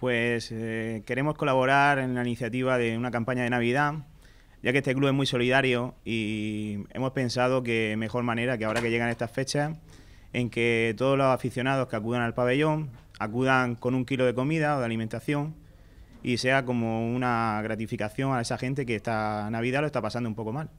pues eh, queremos colaborar en la iniciativa de una campaña de Navidad, ya que este club es muy solidario y hemos pensado que mejor manera que ahora que llegan estas fechas, en que todos los aficionados que acudan al pabellón acudan con un kilo de comida o de alimentación y sea como una gratificación a esa gente que esta Navidad lo está pasando un poco mal.